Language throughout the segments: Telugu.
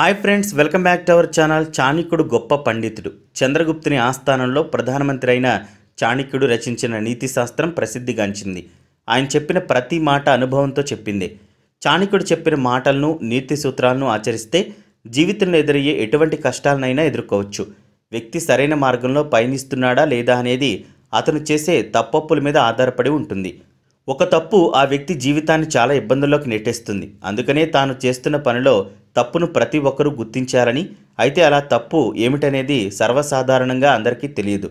hi friends welcome back to our channel చాణిక్యుడు గొప్ప పండితుడు చంద్రగుప్తుని ఆస్థానంలో ప్రధానమంత్రి అయిన చాణిక్యుడు రచించిన నీతిశాస్త్రం ప్రసిద్ధిగాంచింది ఆయన చెప్పిన ప్రతి మాట అనుభవంతో చెప్పింది చాణిక్యుడు చెప్పిన మాటలను నీతి సూత్రాలను ఆచరిస్తే జీవితంలో ఎదురయ్యే ఎటువంటి కష్టాలనైనా ఎదుర్కోవచ్చు వ్యక్తి సరైన మార్గంలో పయనిస్తున్నాడా లేదా అనేది అతను చేసే తప్పప్పుల మీద ఆధారపడి ఉంటుంది ఒక తప్పు ఆ వ్యక్తి జీవితాన్ని చాలా ఇబ్బందుల్లోకి నెట్టేస్తుంది అందుకనే తాను చేస్తున్న పనిలో తప్పును ప్రతి ఒక్కరూ గుర్తించాలని అయితే అలా తప్పు ఏమిటనేది సర్వసాధారణంగా అందరికీ తెలియదు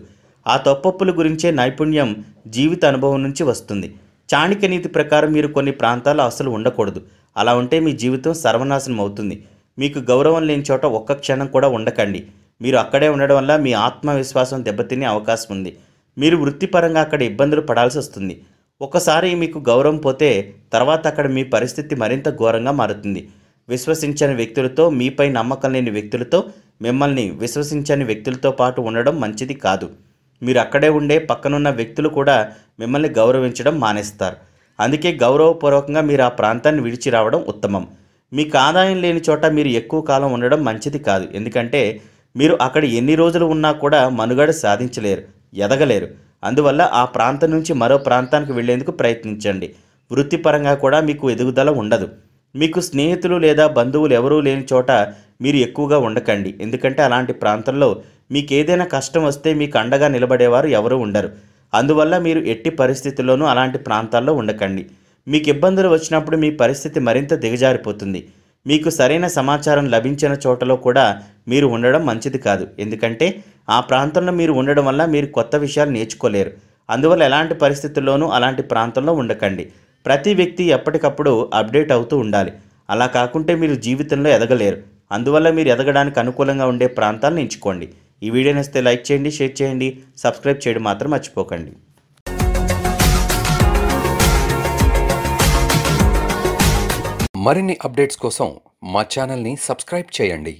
ఆ తప్పప్పుల గురించే నైపుణ్యం జీవిత అనుభవం నుంచి వస్తుంది చాణిక్య నీతి ప్రకారం మీరు కొన్ని ప్రాంతాలు అసలు ఉండకూడదు అలా ఉంటే మీ జీవితం సర్వనాశనం అవుతుంది మీకు గౌరవం లేని చోట ఒక్క క్షణం కూడా ఉండకండి మీరు అక్కడే ఉండడం వల్ల మీ ఆత్మవిశ్వాసం దెబ్బతినే అవకాశం ఉంది మీరు వృత్తిపరంగా అక్కడ ఇబ్బందులు పడాల్సి వస్తుంది ఒకసారి మీకు గౌరవం పోతే తర్వాత అక్కడ మీ పరిస్థితి మరింత ఘోరంగా మారుతుంది విశ్వసించని వ్యక్తులతో మీపై నమ్మకం లేని వ్యక్తులతో మిమ్మల్ని విశ్వసించని వ్యక్తులతో పాటు ఉండడం మంచిది కాదు మీరు అక్కడే ఉండే పక్కనున్న వ్యక్తులు కూడా మిమ్మల్ని గౌరవించడం మానేస్తారు అందుకే గౌరవపూర్వకంగా మీరు ఆ ప్రాంతాన్ని విడిచి రావడం ఉత్తమం మీకు ఆదాయం లేని చోట మీరు ఎక్కువ కాలం ఉండడం మంచిది కాదు ఎందుకంటే మీరు అక్కడ ఎన్ని రోజులు ఉన్నా కూడా మనుగడ సాధించలేరు ఎదగలేరు అందువల్ల ఆ ప్రాంతం నుంచి మరో ప్రాంతానికి వెళ్లేందుకు ప్రయత్నించండి వృత్తిపరంగా కూడా మీకు ఎదుగుదల ఉండదు మీకు స్నేహితులు లేదా బంధువులు ఎవరూ లేని చోట మీరు ఎక్కువగా ఉండకండి ఎందుకంటే అలాంటి ప్రాంతంలో మీకు ఏదైనా కష్టం వస్తే మీకు అండగా నిలబడేవారు ఎవరూ ఉండరు అందువల్ల మీరు ఎట్టి పరిస్థితుల్లోనూ అలాంటి ప్రాంతాల్లో ఉండకండి మీకు ఇబ్బందులు వచ్చినప్పుడు మీ పరిస్థితి మరింత దిగజారిపోతుంది మీకు సరైన సమాచారం లభించిన చోటలో కూడా మీరు ఉండడం మంచిది కాదు ఎందుకంటే ఆ ప్రాంతంలో మీరు ఉండడం వల్ల మీరు కొత్త విషయాలు నేర్చుకోలేరు అందువల్ల ఎలాంటి పరిస్థితుల్లోనూ అలాంటి ప్రాంతంలో ఉండకండి ప్రతి వ్యక్తి ఎప్పటికప్పుడు అప్డేట్ అవుతూ ఉండాలి అలా కాకుంటే మీరు జీవితంలో ఎదగలేరు అందువల్ల మీరు ఎదగడానికి అనుకూలంగా ఉండే ప్రాంతాలను ఎంచుకోండి ఈ వీడియో నచ్చితే లైక్ చేయండి షేర్ చేయండి సబ్స్క్రైబ్ చేయడం మాత్రం మర్చిపోకండి మరిన్ని అప్డేట్స్ కోసం మా ఛానల్ని సబ్స్క్రైబ్ చేయండి